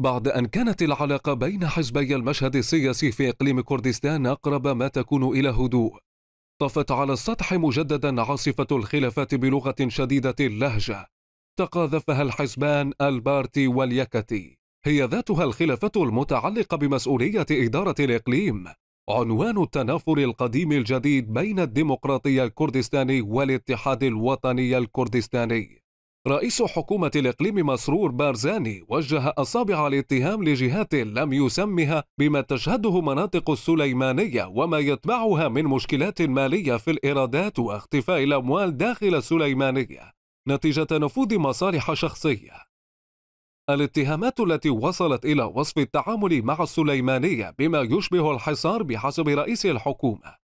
بعد أن كانت العلاقة بين حزبي المشهد السياسي في إقليم كردستان أقرب ما تكون إلى هدوء طفت على السطح مجددا عاصفة الخلافات بلغة شديدة اللهجة تقاذفها الحزبان البارتي واليكتي هي ذاتها الخلافة المتعلقة بمسؤولية إدارة الإقليم عنوان التنافر القديم الجديد بين الديمقراطية الكردستاني والاتحاد الوطني الكردستاني رئيس حكومة الإقليم مسرور بارزاني وجه أصابع الاتهام لجهات لم يسمها بما تشهده مناطق السليمانية وما يتبعها من مشكلات مالية في الإيرادات واختفاء الأموال داخل السليمانية نتيجة نفوذ مصالح شخصية الاتهامات التي وصلت إلى وصف التعامل مع السليمانية بما يشبه الحصار بحسب رئيس الحكومة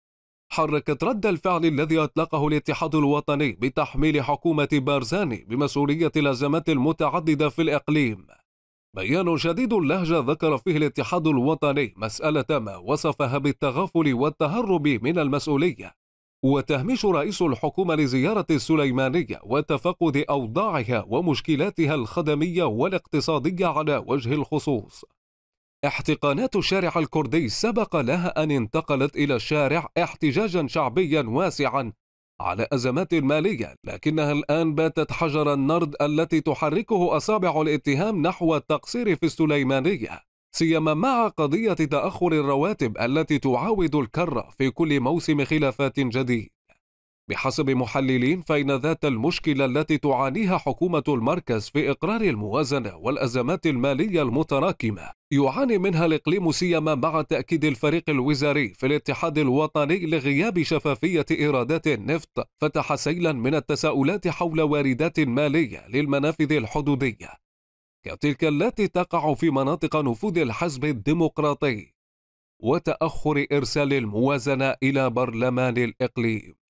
حركت رد الفعل الذي أطلقه الاتحاد الوطني بتحميل حكومة بارزاني بمسؤولية الأزمات المتعددة في الإقليم بيان شديد اللهجة ذكر فيه الاتحاد الوطني مسألة ما وصفها بالتغافل والتهرب من المسؤولية وتهميش رئيس الحكومة لزيارة السليمانية وتفقد أوضاعها ومشكلاتها الخدمية والاقتصادية على وجه الخصوص احتقانات الشارع الكردي سبق لها أن انتقلت إلى الشارع احتجاجا شعبيا واسعا على أزمات مالية لكنها الآن باتت حجر النرد التي تحركه أصابع الاتهام نحو التقصير في السليمانية سيما مع قضية تأخر الرواتب التي تعاود الكرة في كل موسم خلافات جديد بحسب محللين فإن ذات المشكلة التي تعانيها حكومة المركز في إقرار الموازنة والأزمات المالية المتراكمة يعاني منها الإقليم سيما مع تأكيد الفريق الوزاري في الاتحاد الوطني لغياب شفافية إيرادات النفط فتح سيلا من التساؤلات حول واردات مالية للمنافذ الحدودية كتلك التي تقع في مناطق نفوذ الحزب الديمقراطي وتأخر إرسال الموازنة إلى برلمان الإقليم